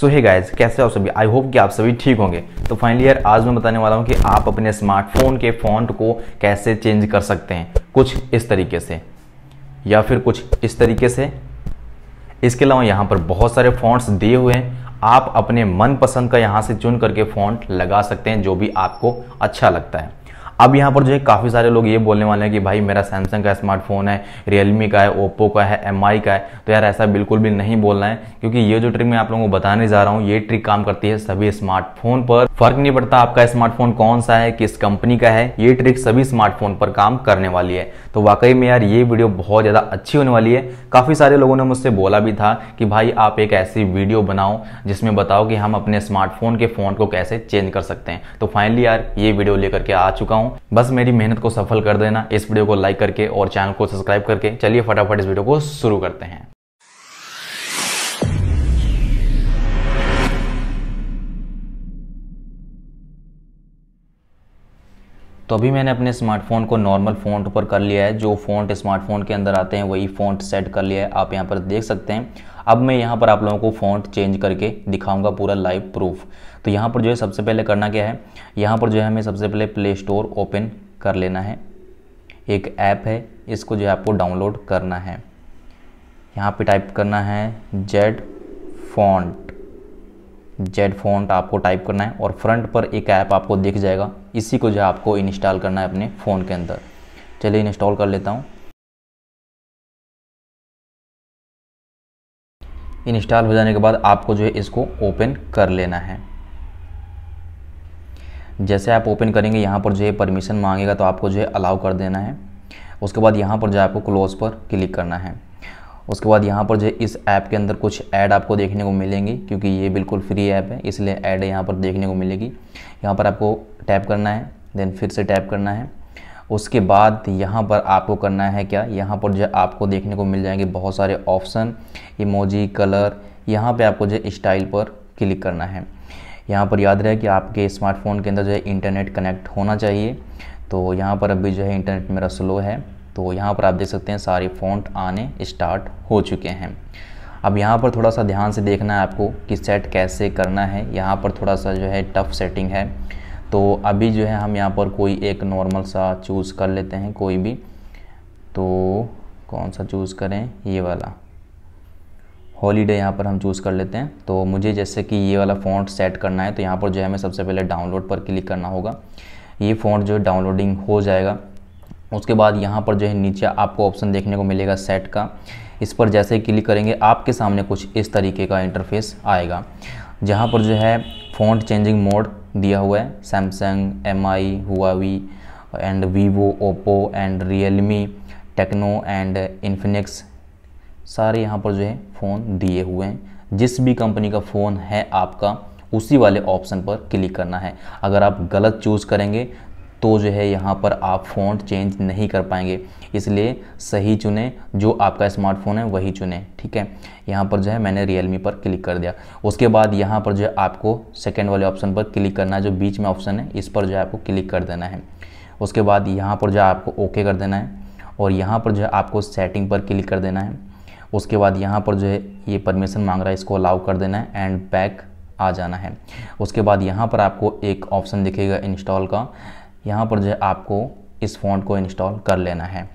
सो है गाइज कैसे आप सभी आई होप कि आप सभी ठीक होंगे तो फाइनली यार आज मैं बताने वाला हूँ कि आप अपने स्मार्टफोन के फ़ॉन्ट को कैसे चेंज कर सकते हैं कुछ इस तरीके से या फिर कुछ इस तरीके से इसके अलावा यहाँ पर बहुत सारे फॉन्ट्स दिए हुए हैं आप अपने मनपसंद का यहाँ से चुन करके फॉन्ट लगा सकते हैं जो भी आपको अच्छा लगता है अब यहाँ पर जो है काफ़ी सारे लोग ये बोलने वाले हैं कि भाई मेरा सैमसंग का स्मार्टफोन है रियलमी का है ओप्पो का है एम का है तो यार ऐसा बिल्कुल भी नहीं बोलना है क्योंकि ये जो ट्रिक मैं आप लोगों को बताने जा रहा हूँ ये ट्रिक काम करती है सभी स्मार्टफोन पर फर्क नहीं पड़ता आपका स्मार्टफोन कौन सा है किस कंपनी का है ये ट्रिक सभी स्मार्टफोन पर काम करने वाली है तो वाकई में यार ये वीडियो बहुत ज़्यादा अच्छी होने वाली है काफ़ी सारे लोगों ने मुझसे बोला भी था कि भाई आप एक ऐसी वीडियो बनाओ जिसमें बताओ कि हम अपने स्मार्टफोन के फ़ोन को कैसे चेंज कर सकते हैं तो फाइनली यार ये वीडियो लेकर के आ चुका हूँ हूँ बस मेरी मेहनत को सफल कर देना इस वीडियो को लाइक करके और चैनल को सब्सक्राइब करके चलिए फटाफट इस वीडियो को शुरू करते हैं तो अभी मैंने अपने स्मार्टफोन को नॉर्मल फ़ॉन्ट पर कर लिया है जो फ़ॉन्ट स्मार्टफोन के अंदर आते हैं वही फ़ॉन्ट सेट कर लिया है आप यहाँ पर देख सकते हैं अब मैं यहाँ पर आप लोगों को फ़ॉन्ट चेंज करके दिखाऊंगा पूरा लाइव प्रूफ तो यहाँ पर जो है सबसे पहले करना क्या है यहाँ पर जो है हमें सबसे पहले प्ले स्टोर ओपन कर लेना है एक ऐप है इसको जो है आपको डाउनलोड करना है यहाँ पर टाइप करना है जेड फॉन्ट जेड फ़ॉन्ट आपको टाइप करना है और फ्रंट पर एक ऐप आपको दिख जाएगा इसी को जो है आपको इंस्टॉल करना है अपने फ़ोन के अंदर चलिए इंस्टॉल कर लेता हूँ इंस्टॉल हो जाने के बाद आपको जो है इसको ओपन कर लेना है जैसे आप ओपन करेंगे यहाँ पर जो है परमिशन मांगेगा तो आपको जो है अलाउ कर देना है उसके बाद यहाँ पर जो है आपको क्लोज पर क्लिक करना है उसके बाद यहाँ पर जो है इस ऐप के अंदर कुछ ऐड आपको देखने को मिलेंगी क्योंकि ये बिल्कुल फ्री ऐप है इसलिए ऐड यहाँ पर देखने को मिलेगी यहाँ पर आपको टैप करना है देन फिर से टैप करना है उसके बाद यहाँ पर आपको करना है क्या यहाँ पर जो है आपको देखने को मिल जाएंगे बहुत सारे ऑप्शन इमोजी कलर यहाँ पे आपको जो है स्टाइल पर क्लिक करना है यहाँ पर याद रहे कि आपके स्मार्टफोन के अंदर जो है इंटरनेट कनेक्ट होना चाहिए तो यहाँ पर अभी जो है इंटरनेट मेरा स्लो है तो यहाँ पर आप देख सकते हैं सारे फ़ॉन्ट आने स्टार्ट हो चुके हैं अब यहाँ पर थोड़ा सा ध्यान से देखना है आपको कि सेट कैसे करना है यहाँ पर थोड़ा सा जो है टफ़ सेटिंग है तो अभी जो है हम यहाँ पर कोई एक नॉर्मल सा चूज़ कर लेते हैं कोई भी तो कौन सा चूज़ करें ये वाला हॉलीडे यहाँ पर हम चूज़ कर लेते हैं तो मुझे जैसे कि ये वाला फ़ॉन्ट सेट करना है तो यहाँ पर जो है हमें सबसे पहले डाउनलोड पर क्लिक करना होगा ये फ़ॉन्ट जो डाउनलोडिंग हो जाएगा उसके बाद यहाँ पर जो है नीचे आपको ऑप्शन देखने को मिलेगा सेट का इस पर जैसे क्लिक करेंगे आपके सामने कुछ इस तरीके का इंटरफेस आएगा जहाँ पर जो है फ़ॉन्ट चेंजिंग मोड दिया हुआ है Samsung M I Huawei and Vivo Oppo and Realme Tecno and Infinix सारे यहाँ पर जो है फ़ोन दिए हुए हैं जिस भी कंपनी का फ़ोन है आपका उसी वाले ऑप्शन पर क्लिक करना है अगर आप गलत चूज़ करेंगे तो जो है यहाँ पर आप फ़ॉन्ट चेंज नहीं कर पाएंगे इसलिए सही चुने जो आपका स्मार्टफोन है वही चुने ठीक है यहाँ पर जो है मैंने रियलमी पर क्लिक कर दिया उसके बाद यहाँ पर जो है आपको सेकेंड वाले ऑप्शन पर क्लिक करना है जो बीच में ऑप्शन है इस पर जो है आपको क्लिक कर देना है उसके बाद यहाँ पर जो है आपको ओके कर देना है और यहाँ पर जो है आपको सेटिंग पर क्लिक कर देना है उसके बाद यहाँ पर जो है ये परमिशन मांग रहा है इसको अलाउ कर देना है एंड बैक आ जाना है उसके बाद यहाँ पर आपको एक ऑप्शन दिखेगा इंस्टॉल का यहाँ पर जो है आपको इस फ़ॉन्ट को इंस्टॉल कर लेना है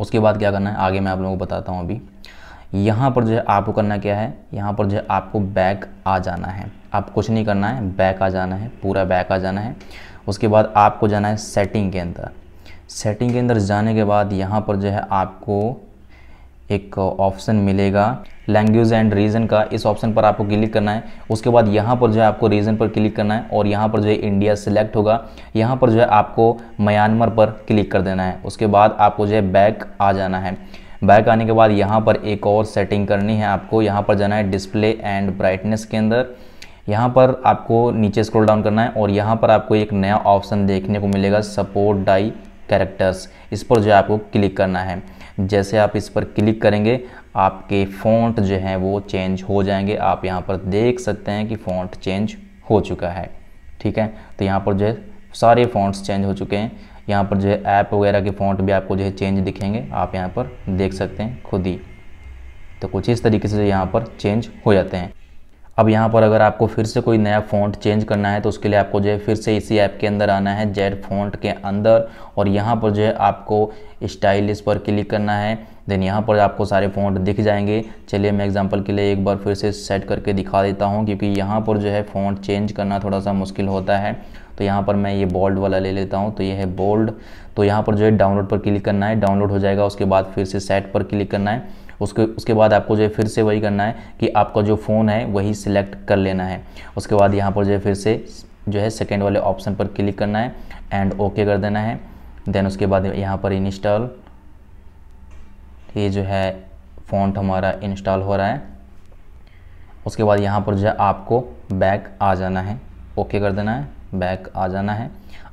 उसके बाद क्या करना है आगे मैं आप लोगों को बताता हूँ अभी यहाँ पर जो है आपको करना क्या है यहाँ पर जो है आपको बैक आ जाना है आप कुछ नहीं करना है बैक आ जाना है पूरा बैक आ जाना है उसके बाद आपको जाना है सेटिंग के अंदर सेटिंग के अंदर जाने के बाद यहाँ पर जो है आपको एक ऑप्शन मिलेगा लैंग्वेज एंड रीज़न का इस ऑप्शन पर आपको क्लिक करना है उसके बाद यहाँ पर जो है आपको रीज़न पर क्लिक करना है और यहाँ पर जो है इंडिया सिलेक्ट होगा यहाँ पर जो है आपको म्यांमार पर क्लिक कर देना है उसके बाद आपको जो है बैक आ जाना है बैक आने के बाद यहाँ पर एक और सेटिंग करनी है आपको यहाँ पर जाना है डिस्प्ले एंड ब्राइटनेस के अंदर यहाँ पर आपको नीचे स्क्रॉल डाउन करना है और यहाँ पर आपको एक नया ऑप्शन देखने को मिलेगा सपोर्ट डाई कैरेक्टर्स इस पर जो है आपको क्लिक करना है जैसे आप इस पर क्लिक करेंगे आपके फ़ॉन्ट जो हैं वो चेंज हो जाएंगे आप यहाँ पर देख सकते हैं कि फ़ॉन्ट चेंज हो चुका है ठीक है तो यहाँ पर जो है सारे फ़ॉन्ट्स चेंज हो चुके हैं यहाँ पर जो है ऐप वगैरह के फ़ॉन्ट भी आपको जो है चेंज दिखेंगे आप यहाँ पर देख सकते हैं खुद ही तो कुछ इस तरीके से यहाँ पर चेंज हो जाते हैं अब यहाँ पर अगर आपको फिर से कोई नया फ़ॉन्ट चेंज करना है तो उसके लिए आपको जो है फिर से इसी ऐप के अंदर आना है जेड फॉन्ट के अंदर और यहाँ पर जो है आपको स्टाइल इस पर क्लिक करना है देन यहाँ पर आपको सारे फ़ॉन्ट दिख जाएंगे चलिए मैं एग्जांपल के लिए एक बार फिर से सेट करके दिखा देता हूँ क्योंकि यहाँ पर जो है फ़ॉन्ट चेंज करना थोड़ा सा मुश्किल होता है तो यहाँ पर मैं ये बोल्ड वाला ले लेता हूँ तो ये है बोल्ड तो यहाँ पर जो है डाउनलोड पर क्लिक करना है डाउनलोड हो जाएगा उसके बाद फिर से सेट पर क्लिक करना है उसके उसके बाद आपको जो है फिर से वही करना है कि आपका जो फ़ोन है वही सिलेक्ट कर लेना है उसके बाद यहाँ पर जो है फिर से जो है सेकेंड वाले ऑप्शन पर क्लिक करना है एंड ओके कर देना है देन उसके बाद यहाँ पर इंस्टॉल ये जो है फ़ॉन्ट हमारा इंस्टॉल हो रहा है उसके बाद यहाँ पर जो है आपको बैक आ जाना है ओके कर देना है बैक आ जाना है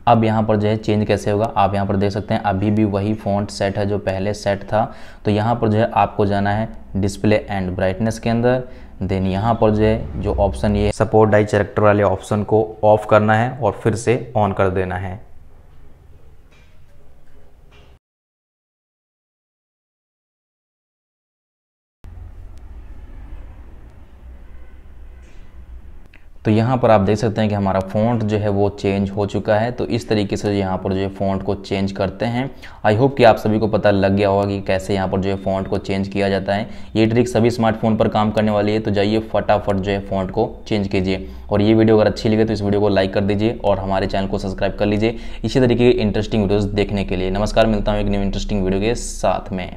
अब यहाँ पर जो है चेंज कैसे होगा आप यहाँ पर देख सकते हैं अभी भी वही फ़ॉन्ट सेट है जो पहले सेट था तो यहाँ पर जो है आपको जाना है डिस्प्ले एंड ब्राइटनेस के अंदर देन यहाँ पर जो है जो ऑप्शन ये सपोर्ट डाई चैरेक्टर वाले ऑप्शन को ऑफ करना है और फिर से ऑन कर देना है तो यहाँ पर आप देख सकते हैं कि हमारा फ़ॉन्ट जो है वो चेंज हो चुका है तो इस तरीके से यहाँ पर जो है फ़ॉन्ट को चेंज करते हैं आई होप कि आप सभी को पता लग गया होगा कि कैसे यहाँ पर जो है फ़ॉन्ट को चेंज किया जाता है ये ट्रिक सभी स्मार्टफोन पर काम करने वाली है तो जाइए फटाफट जो है फ़ॉन्ट को चेंज कीजिए और ये वीडियो अगर अच्छी लगे तो इस वीडियो को लाइक कर दीजिए और हमारे चैनल को सब्सक्राइब कर लीजिए इसी तरीके की इंटरेस्टिंग वीडियोज़ देखने के लिए नमस्कार मिलता हूँ एक न्यू इंटरेस्टिंग वीडियो के साथ में